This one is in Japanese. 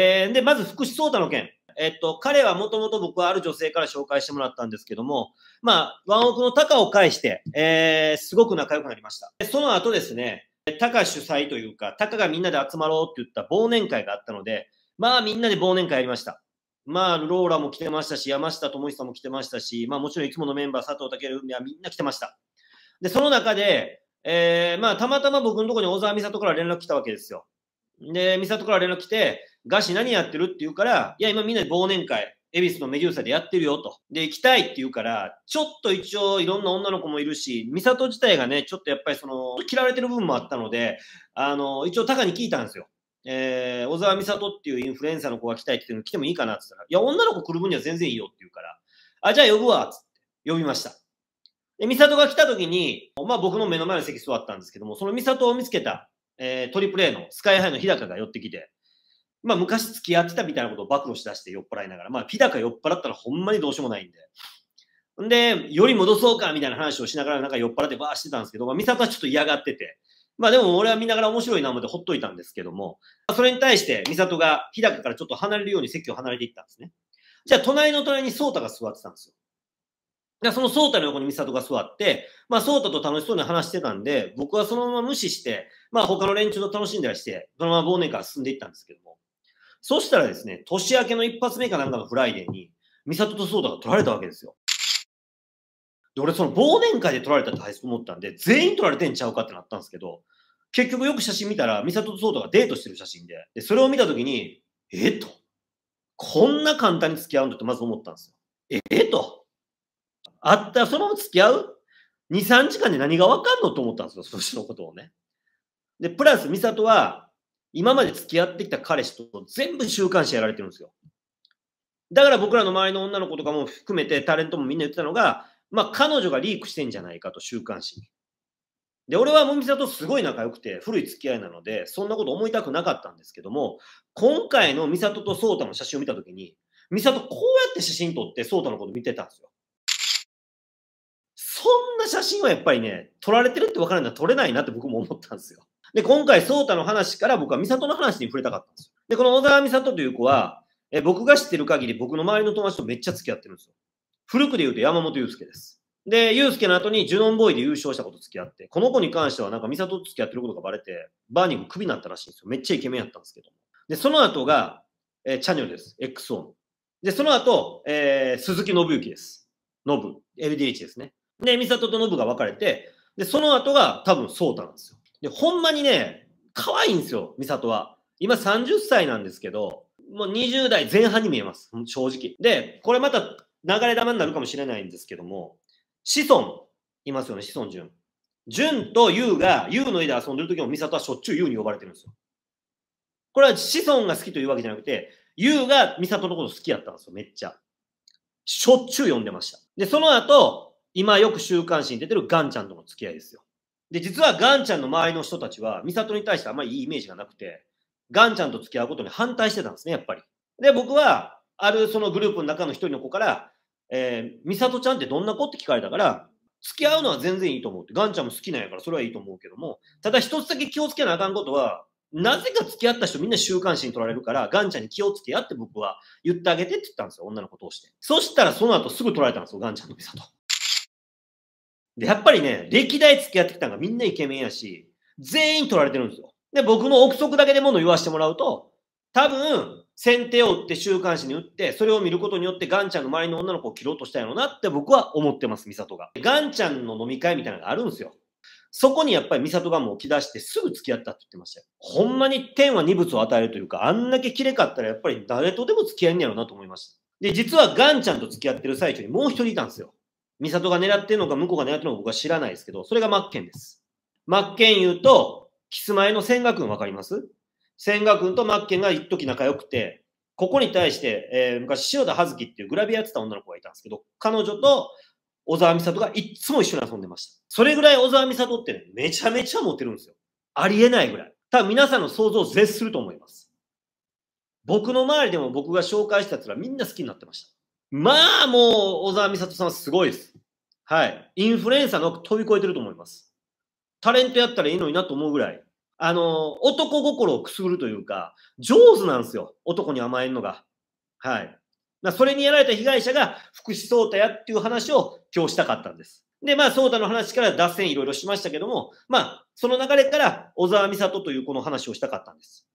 えー、で、まず福士蒼太の件。えっと、彼はもともと僕はある女性から紹介してもらったんですけども、まあ、ワンオクのタカを介して、えー、すごく仲良くなりました。その後ですね、タカ主催というか、タカがみんなで集まろうって言った忘年会があったので、まあみんなで忘年会やりました。まあ、ローラも来てましたし、山下智久も来てましたし、まあもちろんいつものメンバー、佐藤健海はみんな来てました。で、その中で、えー、まあたまたま僕のところに小沢美里から連絡来たわけですよ。で、美里から連絡来て、ガシ何やってるって言うから、いや、今みんなで忘年会、恵比寿のメデューサでやってるよと。で、行きたいって言うから、ちょっと一応いろんな女の子もいるし、美里自体がね、ちょっとやっぱりその、切られてる部分もあったので、あの、一応タカに聞いたんですよ。えー、小沢美里っていうインフルエンサーの子が来たいって言うの来てもいいかなって言ったら、いや、女の子来る分には全然いいよって言うから、あ、じゃあ呼ぶわ、つって、呼びました。で、美里が来た時に、まあ僕の目の前の席座ったんですけども、その美里を見つけた、えー、トリプレイのスカイハイの日高が寄ってきて、まあ、昔付き合ってたみたいなことを暴露しだして酔っ払いながら、まあ、ピダ酔っ払ったらほんまにどうしようもないんで。んで、より戻そうかみたいな話をしながら、なんか酔っ払ってバーしてたんですけど、まあ、美里はちょっと嫌がってて、まあでも俺は見ながら面白いな思ってほっといたんですけども、それに対して美里が日高からちょっと離れるように席を離れていったんですね。じゃあ隣の隣に颯太が座ってたんですよ。でその颯太の横に美里が座って、まあ颯太と楽しそうに話してたんで、僕はそのまま無視して、まあ他の連中と楽しんだりして、そのまま忘年会進んでいったんですけども。そしたらですね、年明けの一発目かなんかのフライデーに、美里とソーダが取られたわけですよ。で、俺その忘年会で取られたって配と思ったんで、全員取られてんちゃうかってなったんですけど、結局よく写真見たら、美里とソーダがデートしてる写真で、でそれを見たときに、えっと、こんな簡単に付き合うんだってまず思ったんですよ。えっと、あったらそのまま付き合う ?2、3時間で何がわかんのと思ったんですよ、その人のことをね。で、プラス、美里は、今まで付き合ってきた彼氏と全部週刊誌やられてるんですよ。だから僕らの周りの女の子とかも含めてタレントもみんな言ってたのが、まあ彼女がリークしてんじゃないかと週刊誌に。で、俺はもみさとすごい仲良くて、古い付き合いなので、そんなこと思いたくなかったんですけども、今回のみさととそうたの写真を見たときに、みさとこうやって写真撮ってそうたのこと見てたんですよ。そんな写真はやっぱりね、撮られてるって分からないのは撮れないなって僕も思ったんですよ。で、今回、蒼太の話から僕は美里の話に触れたかったんですよ。で、この小沢美里という子は、え僕が知ってる限り僕の周りの友達とめっちゃ付き合ってるんですよ。古くで言うと山本祐介です。で、祐介の後にジュノンボーイで優勝したこと付き合って、この子に関してはなんか美里と付き合ってることがバレて、バーニングクビになったらしいんですよ。めっちゃイケメンやったんですけど。で、その後が、えー、チャニョです。XO の。で、その後、えー、鈴木信之です。ノブ。LDH ですね。で、美里とノブが別れて、で、その後が多分ソータなんですよ。で、ほんまにね、可愛いんですよ、サトは。今30歳なんですけど、もう20代前半に見えます、正直。で、これまた流れ玉になるかもしれないんですけども、子孫、いますよね、子孫淳。淳と優が、優の家で遊んでる時もサトはしょっちゅう優に呼ばれてるんですよ。これは子孫が好きというわけじゃなくて、優がサトのこと好きやったんですよ、めっちゃ。しょっちゅう呼んでました。で、その後、今よく週刊誌に出てるガンちゃんとの付き合いですよ。で、実はガンちゃんの周りの人たちは、ミサトに対してあんまりいいイメージがなくて、ガンちゃんと付き合うことに反対してたんですね、やっぱり。で、僕は、あるそのグループの中の一人の子から、えー、ミサトちゃんってどんな子って聞かれたから、付き合うのは全然いいと思うって、ガンちゃんも好きなんやからそれはいいと思うけども、ただ一つだけ気をつけなあかんことは、なぜか付き合った人みんな週刊誌に取られるから、ガンちゃんに気をつけやって僕は言ってあげてって言ったんですよ、女の子通して。そしたらその後すぐ取られたんですよ、ガンちゃんのミサト。で、やっぱりね、歴代付き合ってきたのがみんなイケメンやし、全員取られてるんですよ。で、僕の憶測だけでもの言わしてもらうと、多分、先手を打って週刊誌に打って、それを見ることによってガンちゃんの周りの女の子を切ろうとしたんやろなって僕は思ってます、ミサトが。ガンちゃんの飲み会みたいなのがあるんですよ。そこにやっぱりミサトがもう来だしてすぐ付き合ったって言ってましたよ。ほんまに天は二物を与えるというか、あんだけ綺麗かったらやっぱり誰とでも付き合えんやろなと思いました。で、実はガンちゃんと付き合ってる最中にもう一人いたんですよ。美里が狙ってるのか、向こうが狙ってるのか僕は知らないですけど、それがケンです。ケン言うと、キスマイの千賀君わかります千賀君とケンが一時仲良くて、ここに対して、えー、昔、塩田葉月っていうグラビアやってた女の子がいたんですけど、彼女と小沢美里がいっつも一緒に遊んでました。それぐらい小沢美里ってね、めちゃめちゃモテるんですよ。ありえないぐらい。多分皆さんの想像を絶すると思います。僕の周りでも僕が紹介したやつらみんな好きになってました。まあもう、小沢美里さんすごいです。はい。インフルエンサーの飛び越えてると思います。タレントやったらいいのになと思うぐらい。あの、男心をくすぐるというか、上手なんですよ。男に甘えんのが。はい。まあ、それにやられた被害者が福士蒼太やっていう話を今日したかったんです。で、まあ、蒼太の話から脱線いろいろしましたけども、まあ、その流れから小沢美里というこの話をしたかったんです。